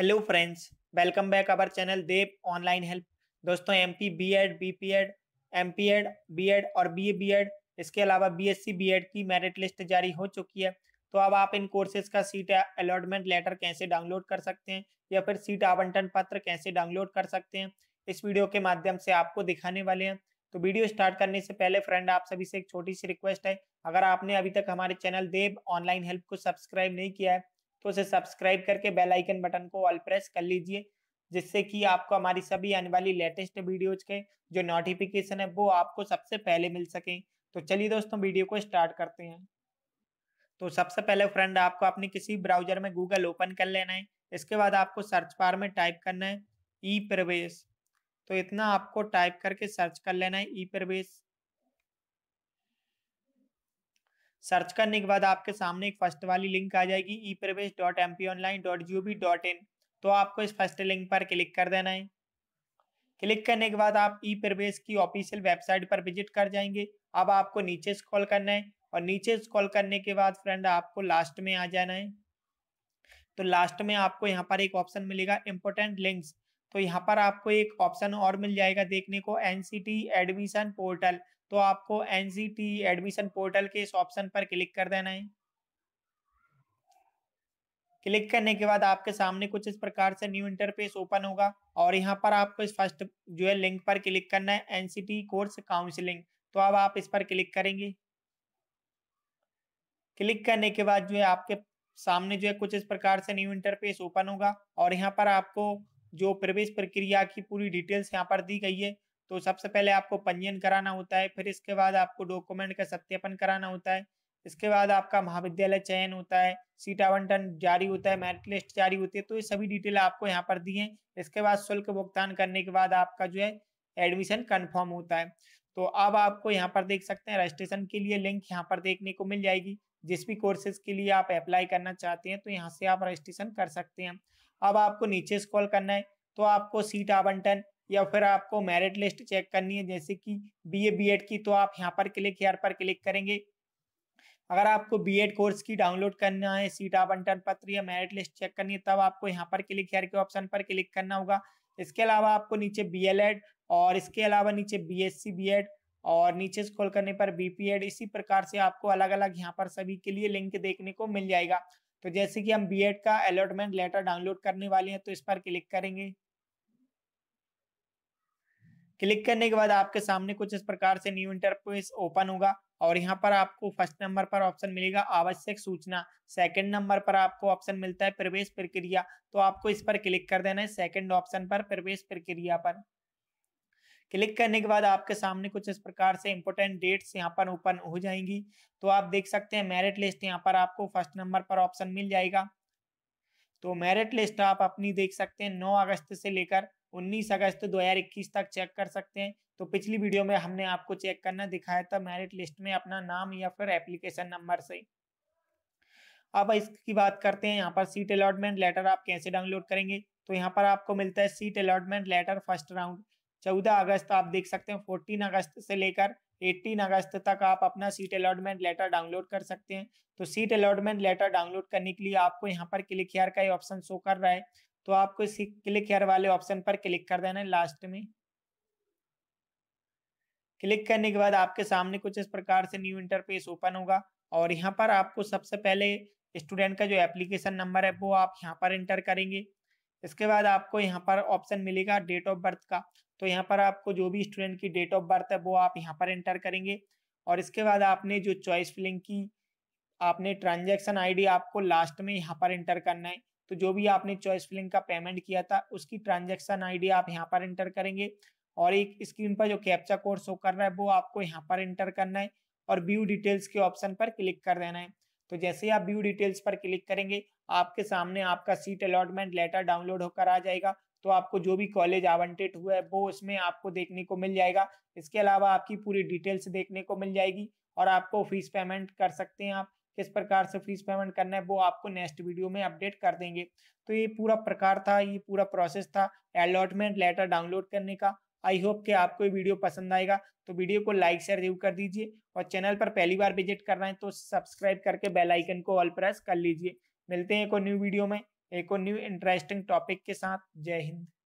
hello friends welcome back our channel Dev online help दोस्तों M P B Ed B P Ed M P Ed B Ed और B A B Ed इसके अलावा B S C B Ed की merit list जारी हो चुकी है तो अब आप इन कोर्सेज का सीट अलॉटमेंट लेटर कैसे डाउनलोड कर सकते हैं या फिर सीट आवंटन पत्र कैसे डाउनलोड कर सकते हैं इस वीडियो के माध्यम से आपको दिखाने वाले हैं तो वीडियो स्टार्ट करने से पहले फ्रेंड आप सभी से एक छोटी सी रिक्वेस्ट है अगर आपने अभी तक हमारे चैनल देव ऑनलाइन हेल्प को सब्सक्राइब नहीं किया है तो उसे सब्सक्राइब करके बेल आइकन बटन को ऑल प्रेस कर लीजिए जिससे कि आपको हमारी सभी आने वाली लेटेस्ट वीडियोज के जो नोटिफिकेशन है वो आपको सबसे पहले मिल सके तो चलिए दोस्तों वीडियो को स्टार्ट करते हैं तो सबसे पहले फ्रेंड आपको अपने किसी ब्राउजर में गूगल ओपन कर लेना है इसके बाद आपको सर्च बार में टाइप करना है ई प्रवेश तो इतना आपको टाइप करके सर्च कर लेना है ई प्रवेश सर्च करने के बाद आपके सामने एक फर्स्ट वाली लिंक आ जाएगी e Pravesh dot M P online dot G O V dot I N आपको इस फर्स्ट लिंक पर क्लिक कर देना है क्लिक करने के बाद आप ई प्रवेश की ऑफिशियल वेबसाइट पर विजिट कर जाएंगे अब आपको नीचे स्क्रॉल करना है और नीचे स्क्रॉल करने के बाद फ्रेंड आपको लास्ट में आ जाना है तो लास्ट में आपको यहाँ पर एक ऑप्शन मिलेगा इम्पोर्टेंट लिंक्स तो यहाँ पर आपको एक ऑप्शन और मिल जाएगा देखने को एनसीटी एडमिशन पोर्टल तो आपको एन एडमिशन पोर्टल के इस ऑप्शन पर क्लिक कर देना है क्लिक करने के बाद आपके सामने कुछ इस प्रकार से न्यू इंटरफेस ओपन होगा और यहाँ पर आपको इस फर्स्ट जो है लिंक पर क्लिक करना है एनसीटी कोर्स काउंसलिंग तो अब आप इस पर क्लिक करेंगे क्लिक करने के बाद जो है आपके सामने जो है कुछ इस प्रकार से न्यू इंटरफेस ओपन होगा और यहाँ पर आपको जो प्रवेश प्रक्रिया की पूरी डिटेल्स यहाँ पर दी गई है तो सबसे पहले आपको पंजीयन कराना होता है फिर इसके बाद आपको डॉक्यूमेंट का सत्यापन कराना होता है इसके बाद आपका महाविद्यालय चयन होता है सीट आवंटन जारी होता है मेरिट लिस्ट जारी होती है तो ये सभी डिटेल आपको यहाँ पर दी है इसके बाद शुल्क भुगतान करने के बाद आपका जो है एडमिशन कन्फर्म होता है तो अब आपको यहाँ पर देख सकते हैं रजिस्ट्रेशन के लिए लिंक यहाँ पर देखने को मिल जाएगी जिस भी कोर्सेज के लिए आप अप्लाई करना चाहते हैं तो यहाँ से आप रजिस्ट्रेशन कर सकते हैं अब आपको नीचे स्कॉल करना है तो आपको सीट आवंटन या फिर आपको मेरिट लिस्ट चेक करनी है जैसे कि बीए बीएड की तो आप यहाँ पर क्लिक यहाँ पर क्लिक करेंगे अगर आपको बीएड कोर्स की डाउनलोड करना है सीट आवंटन पत्र या मेरिट लिस्ट चेक करनी है तब आपको यहाँ पर क्लिक हेयर के ऑप्शन पर क्लिक करना होगा इसके अलावा आपको नीचे एड और इसके अलावा नीचे बी एड और नीचे स्क्रॉल करने पर बीपीएड इसी प्रकार से आपको अलग अलग यहाँ पर सभी के लिए लिंक देखने को मिल जाएगा तो जैसे कि हम बीएड का अलॉटमेंट लेटर डाउनलोड करने वाले हैं तो इस पर क्लिक करेंगे क्लिक करने के बाद आपके सामने कुछ इस प्रकार से न्यू इंटरफेस ओपन होगा और यहाँ पर आपको फर्स्ट नंबर पर ऑप्शन मिलेगा आवश्यक सूचना सेकंड नंबर पर आपको ऑप्शन मिलता है प्रवेश प्रक्रिया तो आपको इस पर क्लिक कर देना है सेकंड ऑप्शन पर प्रवेश प्रक्रिया पर क्लिक करने के बाद आपके सामने कुछ इस प्रकार से इंपोर्टेंट डेट्स यहाँ पर ओपन हो जाएंगी तो आप देख सकते हैं मेरिट लिस्ट यहाँ पर आपको फर्स्ट नंबर पर ऑप्शन मिल जाएगा तो मेरिट लिस्ट आप अपनी देख सकते हैं नौ अगस्त से लेकर 19 अगस्त 2021 तक चेक कर सकते हैं तो पिछली वीडियो में हमने आपको चेक करना दिखाया था मेरिट लिस्ट में अपना नाम या फिर एप्लीकेशन नंबर से अब इसकी बात करते हैं यहाँ पर सीट अलॉटमेंट लेटर आप कैसे डाउनलोड करेंगे तो यहाँ पर आपको मिलता है seat allotment letter first round चौदह अगस्त आप देख सकते हैं फोर्टीन अगस्त से लेकर 18 अगस्त तक आप अपना सीट अलॉटमेंट लेटर डाउनलोड कर सकते हैं तो सीट अलॉटमेंट लेटर डाउनलोड करने के लिए आपको यहाँ पर क्लिक हेयर का ऑप्शन शो कर रहा है तो आपको इसी क्लिक हेयर वाले ऑप्शन पर क्लिक कर देना है लास्ट में क्लिक करने के बाद आपके सामने कुछ इस प्रकार से न्यू इंटरफेस ओपन होगा और यहाँ पर आपको सबसे पहले स्टूडेंट का जो एप्लीकेशन नंबर है वो आप यहाँ पर इंटर करेंगे इसके बाद आपको यहाँ पर ऑप्शन मिलेगा डेट ऑफ बर्थ का तो यहाँ पर आपको जो भी स्टूडेंट की डेट ऑफ बर्थ है वो आप यहाँ पर इंटर करेंगे और इसके बाद आपने जो चॉइस फिलिंग की आपने ट्रांजेक्शन आई आपको लास्ट में यहाँ पर इंटर करना है तो जो भी आपने चॉइस फिलिंग का पेमेंट किया था उसकी ट्रांजेक्शन आईडी आप यहाँ पर एंटर करेंगे और एक स्क्रीन पर जो कैप्चा कोड शो कर रहा है वो आपको यहाँ पर एंटर करना है और व्यू डिटेल्स के ऑप्शन पर क्लिक कर देना है तो जैसे ही आप व्यू डिटेल्स पर क्लिक करेंगे आपके सामने आपका सीट अलॉटमेंट लेटर डाउनलोड होकर आ जाएगा तो आपको जो भी कॉलेज आवंटेड हुआ है वो उसमें आपको देखने को मिल जाएगा इसके अलावा आपकी पूरी डिटेल्स देखने को मिल जाएगी और आपको फीस पेमेंट कर सकते हैं आप किस प्रकार से फीस पेमेंट करना है वो आपको नेक्स्ट वीडियो में अपडेट कर देंगे तो ये पूरा प्रकार था ये पूरा प्रोसेस था अलॉटमेंट लेटर डाउनलोड करने का आई होप कि आपको ये वीडियो पसंद आएगा तो वीडियो को लाइक शेयर जरूर कर दीजिए और चैनल पर पहली बार विजिट कर रहे हैं तो सब्सक्राइब करके बेल आइकन को ऑल प्रेस कर लीजिए मिलते हैं एक और न्यू वीडियो में एक और न्यू इंटरेस्टिंग टॉपिक के साथ जय हिंद